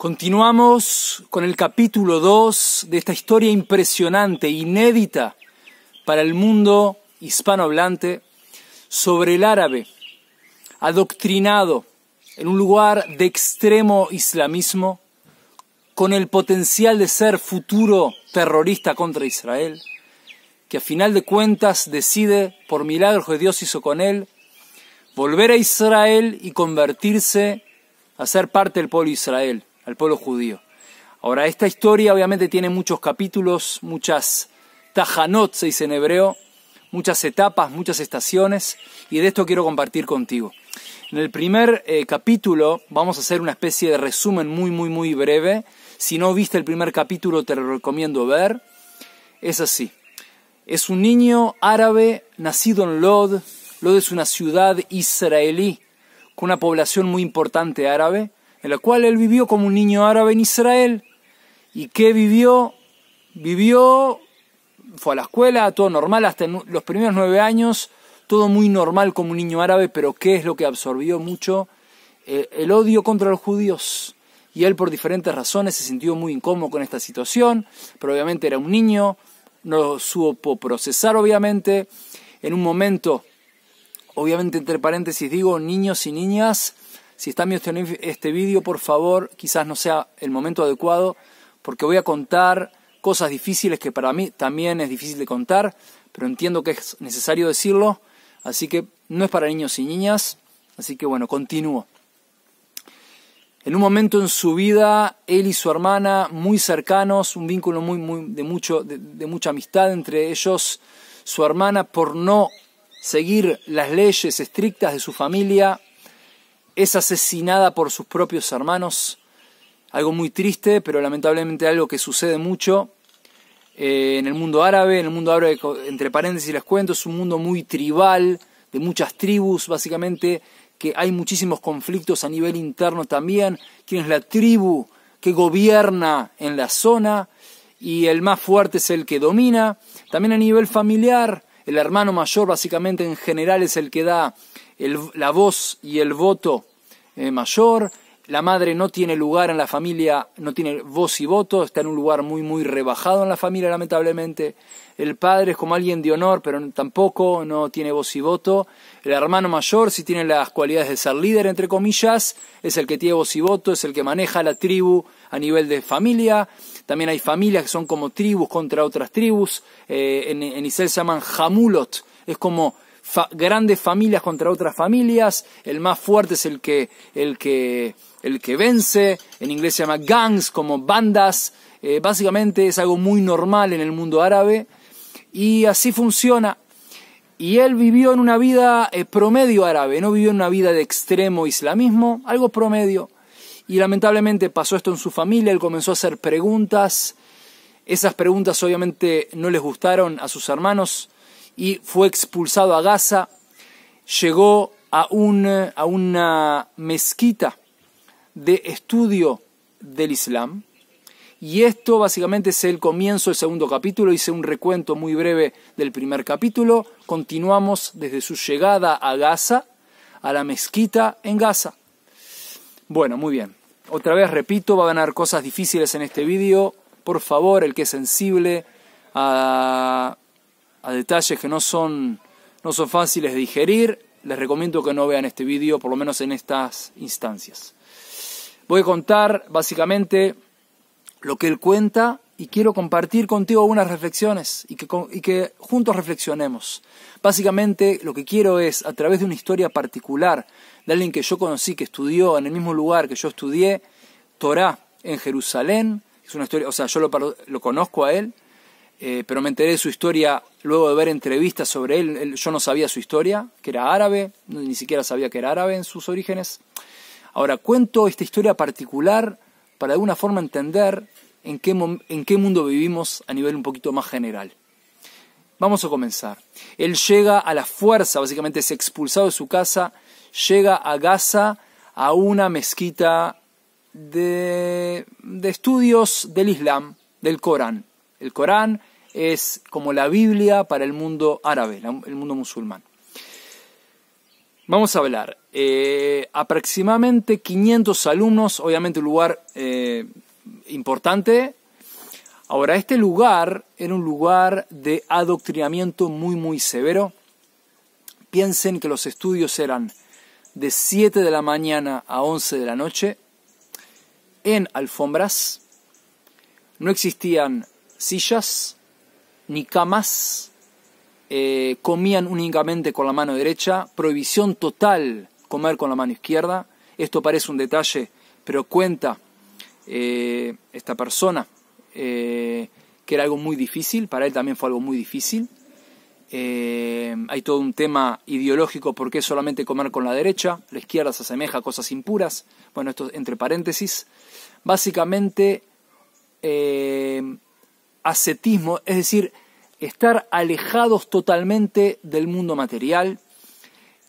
Continuamos con el capítulo 2 de esta historia impresionante, inédita para el mundo hispanohablante, sobre el árabe, adoctrinado en un lugar de extremo islamismo, con el potencial de ser futuro terrorista contra Israel, que a final de cuentas decide, por milagro que Dios hizo con él, volver a Israel y convertirse a ser parte del pueblo Israel el pueblo judío. Ahora, esta historia obviamente tiene muchos capítulos, muchas tajanot, se dice en hebreo, muchas etapas, muchas estaciones, y de esto quiero compartir contigo. En el primer eh, capítulo vamos a hacer una especie de resumen muy, muy, muy breve. Si no viste el primer capítulo, te lo recomiendo ver. Es así. Es un niño árabe nacido en Lod. Lod es una ciudad israelí con una población muy importante árabe en la cual él vivió como un niño árabe en Israel. ¿Y qué vivió? Vivió, fue a la escuela, todo normal, hasta los primeros nueve años, todo muy normal como un niño árabe, pero ¿qué es lo que absorbió mucho? Eh, el odio contra los judíos. Y él por diferentes razones se sintió muy incómodo con esta situación, pero obviamente era un niño, no supo procesar obviamente. En un momento, obviamente entre paréntesis digo, niños y niñas, si están viendo este vídeo, por favor, quizás no sea el momento adecuado, porque voy a contar cosas difíciles que para mí también es difícil de contar, pero entiendo que es necesario decirlo, así que no es para niños y niñas, así que bueno, continúo. En un momento en su vida, él y su hermana, muy cercanos, un vínculo muy, muy de, mucho, de mucha amistad entre ellos, su hermana por no seguir las leyes estrictas de su familia, es asesinada por sus propios hermanos. Algo muy triste, pero lamentablemente algo que sucede mucho eh, en el mundo árabe. En el mundo árabe, entre paréntesis les cuento, es un mundo muy tribal, de muchas tribus, básicamente, que hay muchísimos conflictos a nivel interno también. ¿Quién es la tribu que gobierna en la zona? Y el más fuerte es el que domina. También a nivel familiar, el hermano mayor básicamente en general es el que da la voz y el voto eh, mayor, la madre no tiene lugar en la familia, no tiene voz y voto, está en un lugar muy, muy rebajado en la familia, lamentablemente. El padre es como alguien de honor, pero tampoco no tiene voz y voto. El hermano mayor si tiene las cualidades de ser líder, entre comillas, es el que tiene voz y voto, es el que maneja la tribu a nivel de familia. También hay familias que son como tribus contra otras tribus. Eh, en, en Israel se llaman jamulot, es como grandes familias contra otras familias, el más fuerte es el que, el que, el que vence, en inglés se llama gangs, como bandas, eh, básicamente es algo muy normal en el mundo árabe, y así funciona. Y él vivió en una vida eh, promedio árabe, no vivió en una vida de extremo islamismo, algo promedio. Y lamentablemente pasó esto en su familia, él comenzó a hacer preguntas, esas preguntas obviamente no les gustaron a sus hermanos, y fue expulsado a Gaza, llegó a, a una mezquita de estudio del Islam. Y esto básicamente es el comienzo del segundo capítulo. Hice un recuento muy breve del primer capítulo. Continuamos desde su llegada a Gaza, a la mezquita en Gaza. Bueno, muy bien. Otra vez repito, va a ganar cosas difíciles en este vídeo. Por favor, el que es sensible a a detalles que no son, fáciles de digerir, les recomiendo que no vean este vídeo, por lo menos en estas instancias. Voy a contar básicamente lo que él cuenta y quiero compartir contigo unas reflexiones y que, juntos reflexionemos. Básicamente lo que quiero es, a través de una historia particular de alguien que yo conocí, que estudió en el mismo lugar que yo estudié, Torah en Jerusalén, es una historia, o sea, yo lo conozco a él, eh, pero me enteré de su historia luego de ver entrevistas sobre él. Yo no sabía su historia, que era árabe, ni siquiera sabía que era árabe en sus orígenes. Ahora, cuento esta historia particular para de alguna forma entender en qué, mundo vivimos a nivel un poquito más general. Vamos a comenzar. Él llega a la fuerza, básicamente es expulsado de su casa, llega a Gaza a una mezquita de, de estudios del Islam, del Corán. El Corán es como la Biblia para el mundo árabe, el mundo musulmán. Vamos a hablar. Eh, aproximadamente 500 alumnos, obviamente un lugar eh, importante. Ahora, este lugar era un lugar de adoctrinamiento muy, muy severo. Piensen que los estudios eran de 7 de la mañana a 11 de la noche en alfombras. No existían sillas, ni camas, eh, comían únicamente con la mano derecha, prohibición total comer con la mano izquierda. Esto parece un detalle, pero cuenta eh, esta persona eh, que era algo muy difícil, para él también fue algo muy difícil. hay todo un tema ideológico por qué solamente comer con la derecha, la izquierda se asemeja a cosas impuras. Bueno, esto entre paréntesis. Básicamente, ascetismo, es decir, estar alejados totalmente del mundo material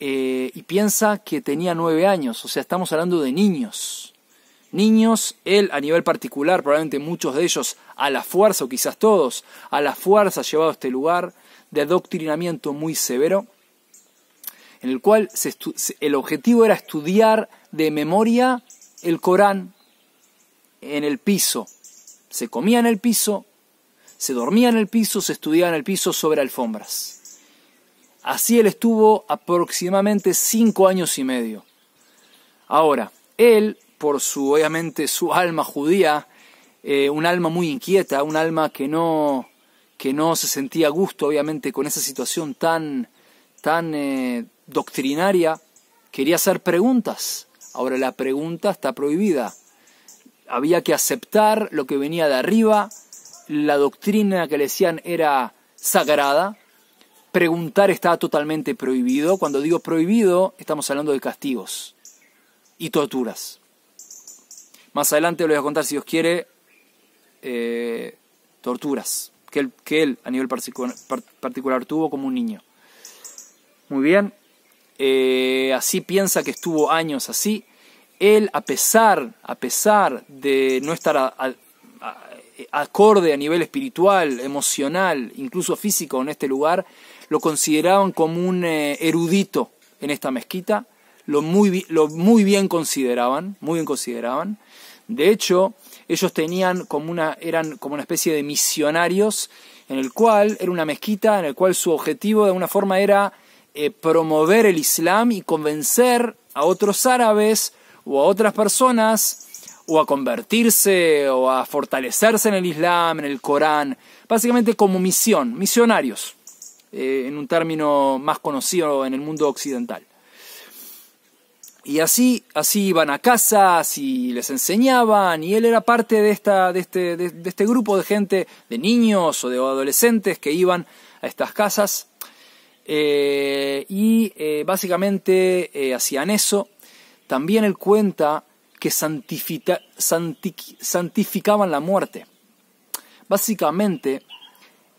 eh, y piensa que tenía nueve años, o sea, estamos hablando de niños. Niños, él a nivel particular, probablemente muchos de ellos a la fuerza, o quizás todos, a la fuerza llevado a este lugar de adoctrinamiento muy severo, en el cual el objetivo era estudiar de memoria el Corán en el piso. Se comía en el piso, se dormía en el piso, se estudiaba en el piso sobre alfombras. Así él estuvo aproximadamente cinco años y medio. Ahora, él, por su, obviamente, su alma judía, eh, un alma muy inquieta, un alma que no, que no se sentía a gusto, obviamente, con esa situación tan, tan eh, doctrinaria, quería hacer preguntas. Ahora la pregunta está prohibida. Había que aceptar lo que venía de arriba, la doctrina que le decían era sagrada, preguntar estaba totalmente prohibido. Cuando digo prohibido, estamos hablando de castigos y torturas. Más adelante les voy a contar, si Dios quiere, eh, torturas que él, que él, a nivel particular, tuvo como un niño. Muy bien, eh, así piensa que estuvo años así. Él, a pesar, a pesar de no estar acorde a nivel espiritual, emocional, incluso físico en este lugar, lo consideraban como un eh, erudito en esta mezquita, lo muy, bien consideraban, muy bien consideraban. De hecho, ellos tenían como una, eran como una especie de misionarios en el cual era una mezquita, en el cual su objetivo de alguna forma era eh, promover el Islam y convencer a otros árabes o a otras personas o a convertirse o a fortalecerse en el Islam, en el Corán, básicamente como misión, misionarios, eh, en un término más conocido en el mundo occidental. Y así, así iban a casas, y les enseñaban, y él era parte de, esta, este, de, este, grupo de gente, de niños o de adolescentes que iban a estas casas, eh, y eh, básicamente hacían eso. También él cuenta que santificaban la muerte. Básicamente,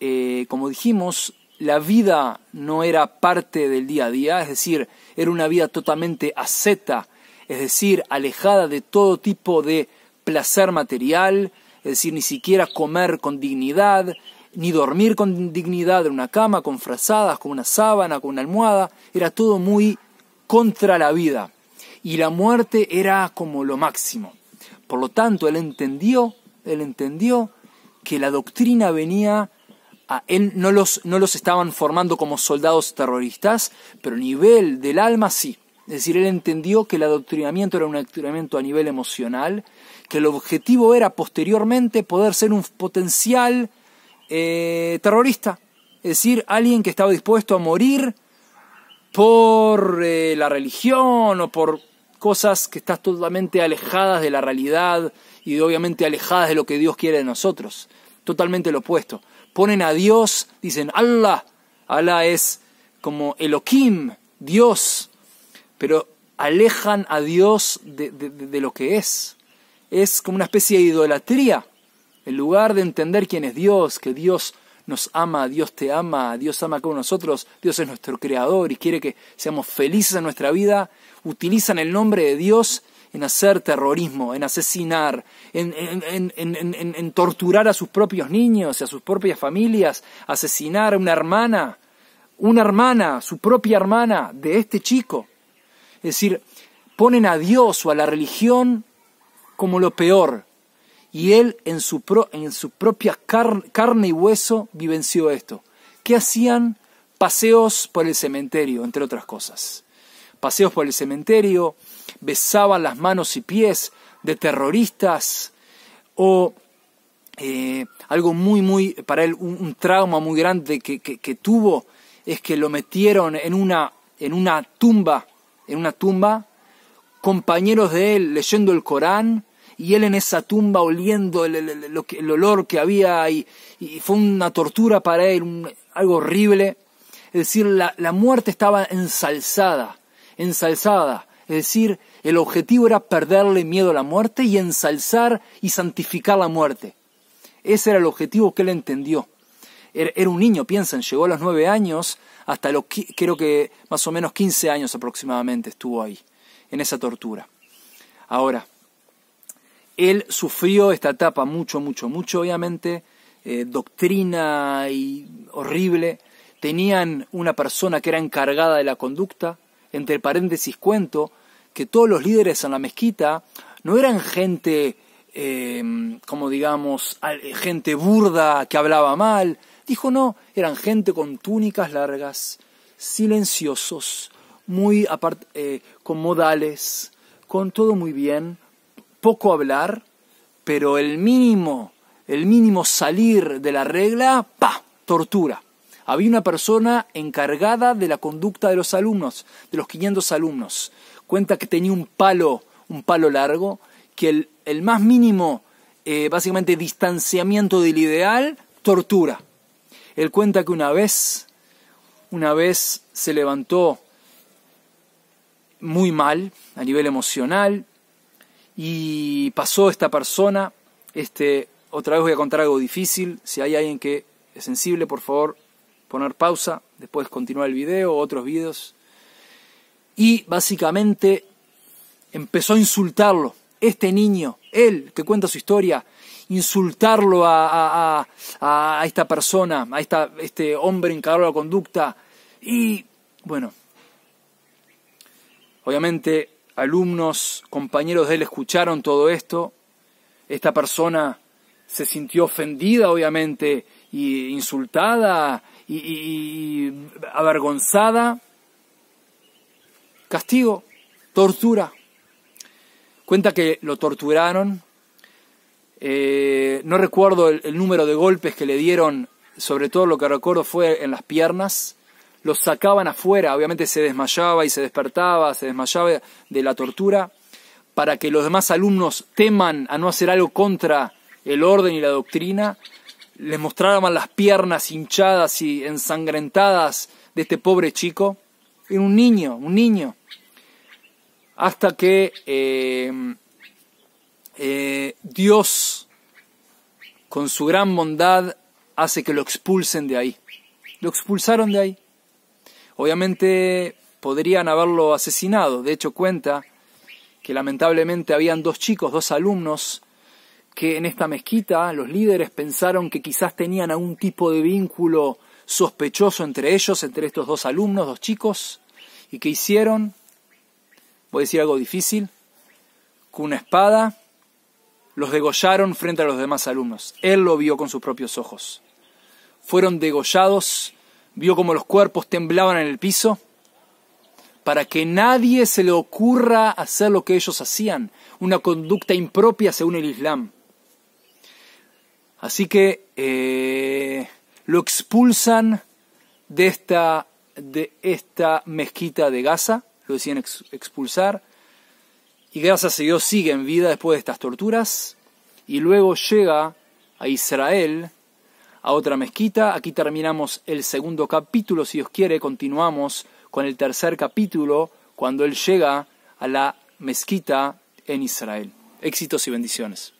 eh, como dijimos, la vida no era parte del día a día, es decir, era una vida totalmente aseta, es decir, alejada de todo tipo de placer material, es decir, ni siquiera comer con dignidad, ni dormir con dignidad en una cama, con frazadas, con una sábana, con una almohada, era todo muy contra la vida y la muerte era como lo máximo. Por lo tanto, él entendió, él entendió que la doctrina venía a él, no los, no los estaban formando como soldados terroristas, pero a nivel del alma sí. Es decir, él entendió que el adoctrinamiento era un adoctrinamiento a nivel emocional, que el objetivo era posteriormente poder ser un potencial eh, terrorista, es decir, alguien que estaba dispuesto a morir por eh, la religión o por cosas que están totalmente alejadas de la realidad y obviamente alejadas de lo que Dios quiere de nosotros. Totalmente lo opuesto. Ponen a Dios, dicen Allah. Allah es como Elohim, Dios. Pero alejan a Dios de lo que es. Es como una especie de idolatría. En lugar de entender quién es Dios, que Dios nos ama, Dios te ama, Dios ama con nosotros, Dios es nuestro creador y quiere que seamos felices en nuestra vida, utilizan el nombre de Dios en hacer terrorismo, en asesinar, en, en torturar a sus propios niños y a sus propias familias, asesinar a una hermana, una hermana, su propia hermana de este chico. Es decir, ponen a Dios o a la religión como lo peor, y él en su, en propia carne y hueso vivenció esto. ¿Qué hacían? Paseos por el cementerio, entre otras cosas. Paseos por el cementerio, besaban las manos y pies de terroristas o eh, algo muy, muy, para él un, trauma muy grande que, tuvo es que lo metieron en una tumba, en una tumba, compañeros de él leyendo el Corán y él en esa tumba oliendo el, olor que había y, y, fue una tortura para él, algo horrible. Es decir, la, muerte estaba ensalzada, ensalzada. Es decir, el objetivo era perderle miedo a la muerte y ensalzar y santificar la muerte. Ese era el objetivo que él entendió. Er, era un niño, piensan. llegó a los nueve años, hasta los, creo que más o menos 15 años aproximadamente estuvo ahí, en esa tortura. Ahora, él sufrió esta etapa mucho, mucho, mucho, obviamente, eh, doctrina y horrible. Tenían una persona que era encargada de la conducta, entre paréntesis cuento, que todos los líderes en la mezquita no eran gente, eh, como digamos, gente burda que hablaba mal. Dijo no, eran gente con túnicas largas, silenciosos, muy eh, con modales, con todo muy bien, poco hablar, pero el mínimo, el mínimo salir de la regla, pa, tortura. Había una persona encargada de la conducta de los alumnos, de los 500 alumnos. Cuenta que tenía un palo, un palo largo, que el, más mínimo, eh, básicamente, distanciamiento del ideal, tortura. Él cuenta que una vez, una vez se levantó muy mal a nivel emocional, y pasó esta persona, este, otra vez voy a contar algo difícil, si hay alguien que es sensible, por favor, poner pausa, después continuar el video, otros videos. Y básicamente empezó a insultarlo, este niño, él que cuenta su historia, insultarlo a, a, esta persona, a esta, este hombre encargado de la conducta. Y bueno, obviamente alumnos, compañeros de él escucharon todo esto. Esta persona se sintió ofendida, obviamente, y insultada y, avergonzada. Castigo, tortura. Cuenta que lo torturaron. Eh, no recuerdo el número de golpes que le dieron, sobre todo lo que recuerdo fue en las piernas los sacaban afuera, obviamente se desmayaba y se despertaba, se desmayaba de la tortura, para que los demás alumnos teman a no hacer algo contra el orden y la doctrina, les mostraban las piernas hinchadas y ensangrentadas de este pobre chico, era un niño, un niño, hasta que eh, eh, Dios, con su gran bondad, hace que lo expulsen de ahí. Lo expulsaron de ahí. Obviamente podrían haberlo asesinado, de hecho cuenta que lamentablemente habían dos chicos, dos alumnos, que en esta mezquita los líderes pensaron que quizás tenían algún tipo de vínculo sospechoso entre ellos, entre estos dos alumnos, dos chicos, y que hicieron, voy a decir algo difícil, con una espada los degollaron frente a los demás alumnos. Él lo vio con sus propios ojos. Fueron degollados vio como los cuerpos temblaban en el piso, para que nadie se le ocurra hacer lo que ellos hacían, una conducta impropia según el Islam. Así que eh, lo expulsan de esta, de esta mezquita de Gaza, lo decían expulsar, y Gaza a Dios sigue en vida después de estas torturas, y luego llega a Israel, a otra mezquita. Aquí terminamos el segundo capítulo, si Dios quiere, continuamos con el tercer capítulo cuando él llega a la mezquita en Israel. Éxitos y bendiciones.